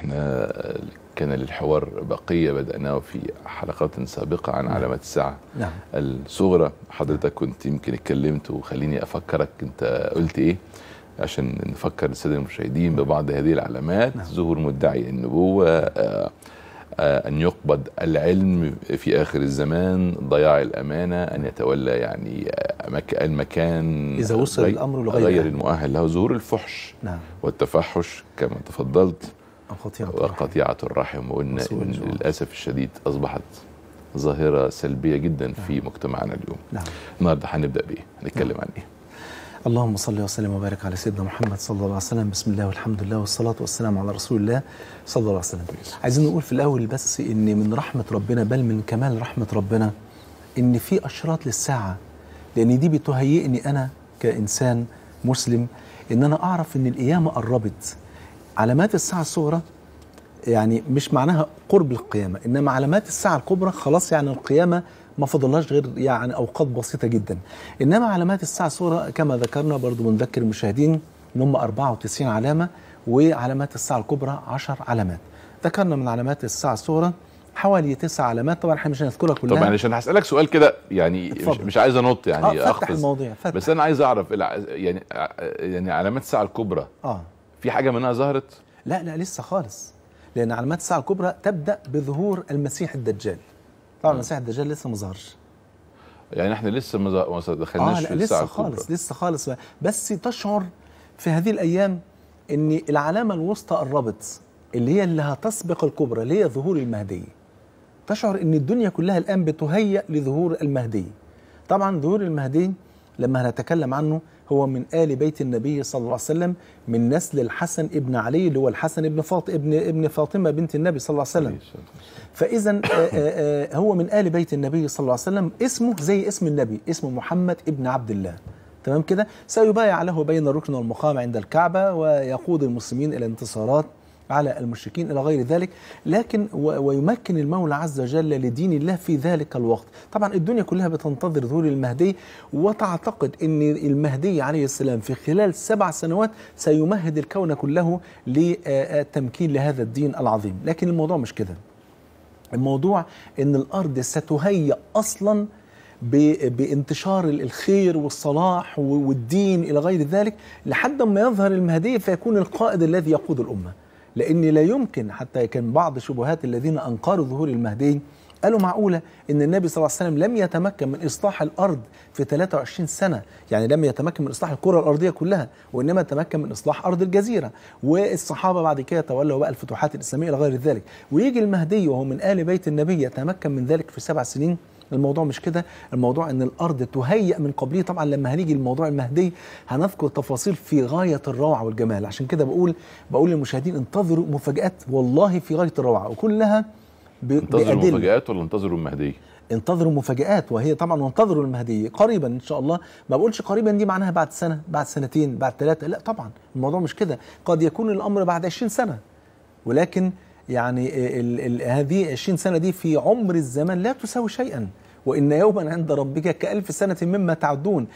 احنا كان للحوار بقية بدأناه في حلقات سابقة عن نعم. علامات الساعة نعم. الصغرى حضرتك كنت يمكن اتكلمت وخليني أفكرك أنت قلت إيه عشان نفكر السادة المشاهدين ببعض هذه العلامات نعم. ظهور مدعي النبوة آه، آه، أن يقبض العلم في آخر الزمان ضياع الأمانة أن يتولى يعني آه، المكان إذا وصل الأمر لغير غير المؤهل له ظهور الفحش نعم. والتفحش كما تفضلت القطيعة وقطيعة الرحم وان للاسف الشديد اصبحت ظاهرة سلبية جدا نعم. في مجتمعنا اليوم نعم. النهاردة هنبدأ بإيه هنتكلم نعم. عن إيه اللهم صل وسلم وبارك على سيدنا محمد صلى الله عليه وسلم بسم الله والحمد لله والصلاة والسلام على رسول الله صلى الله عليه وسلم عايزين نقول في الأول بس إن من رحمة ربنا بل من كمال رحمة ربنا إن في أشراط للساعة لأن دي بتهيئني أنا كإنسان مسلم إن أنا أعرف إن القيامة قربت علامات الساعة الصغرى يعني مش معناها قرب القيامة إنما علامات الساعة الكبرى خلاص يعني القيامة ما فضلناش غير يعني أوقات بسيطة جدا إنما علامات الساعة الصغرى كما ذكرنا برضو بنذكر المشاهدين إن هم 94 علامة وعلامات الساعة الكبرى 10 علامات ذكرنا من علامات الساعة الصغرى حوالي تسع علامات طبعا احنا مش هنذكرها كلها طب عشان هسالك سؤال كده يعني اتفضل. مش عايز انط يعني آه افتح الموضوع فتح. بس انا عايز اعرف يعني آه، يعني علامات الساعه الكبرى اه في حاجه منها ظهرت لا لا لسه خالص لان علامات الساعه الكبرى تبدا بظهور المسيح الدجال طبعا المسيح الدجال لسه ما ظهرش يعني احنا لسه ما دخلناش آه لا في لسه خالص الكبرى. لسه خالص بس تشعر في هذه الايام ان العلامه الوسطى قربت اللي هي اللي هتسبق الكبرى اللي هي ظهور المهدي تشعر ان الدنيا كلها الان بتهيأ لظهور المهدي طبعا ظهور المهدي لما هنتكلم عنه هو من آل بيت النبي صلى الله عليه وسلم من نسل الحسن ابن علي اللي هو الحسن ابن فاط ابن ابن فاطمة بنت النبي صلى الله عليه وسلم فإذا آه، آه، آه، هو من آل بيت النبي صلى الله عليه وسلم اسمه زي اسم النبي اسمه محمد ابن عبد الله تمام كده سيبايع له بين الركن والمقام عند الكعبة ويقود المسلمين إلى انتصارات على المشركين إلى غير ذلك لكن ويمكن المولى عز وجل لدين الله في ذلك الوقت طبعا الدنيا كلها بتنتظر ظهور المهدي وتعتقد أن المهدي عليه السلام في خلال سبع سنوات سيمهد الكون كله لتمكين لهذا الدين العظيم لكن الموضوع مش كده الموضوع أن الأرض ستهيأ أصلاً بانتشار الخير والصلاح والدين الى غير ذلك لحد ما يظهر المهدي فيكون القائد الذي يقود الامه لأن لا يمكن حتى كان بعض شبهات الذين انقروا ظهور المهدي قالوا معقولة أن النبي صلى الله عليه وسلم لم يتمكن من إصلاح الأرض في 23 سنة يعني لم يتمكن من إصلاح الكرة الأرضية كلها وإنما تمكن من إصلاح أرض الجزيرة والصحابة بعد كده تولوا بقى الفتوحات الإسلامية إلى غير ذلك ويجي المهدي وهو من آل بيت النبي يتمكن من ذلك في سبع سنين الموضوع مش كده الموضوع ان الارض تهيئ من قبله طبعا لما هنيجي لموضوع المهدي هنذكر تفاصيل في غايه الروعه والجمال عشان كده بقول بقول للمشاهدين انتظروا مفاجات والله في غايه الروعه وكلها ب... انتظروا بأدل. مفاجات ولا انتظروا المهدي انتظروا مفاجآت وهي طبعا وانتظروا المهدي قريبا ان شاء الله ما بقولش قريبا دي معناها بعد سنه بعد سنتين بعد ثلاثه لا طبعا الموضوع مش كده قد يكون الامر بعد 20 سنه ولكن يعني الـ الـ هذه 20 سنة دي في عمر الزمان لا تساوي شيئا وإن يوما عند ربك كألف سنة مما تعدون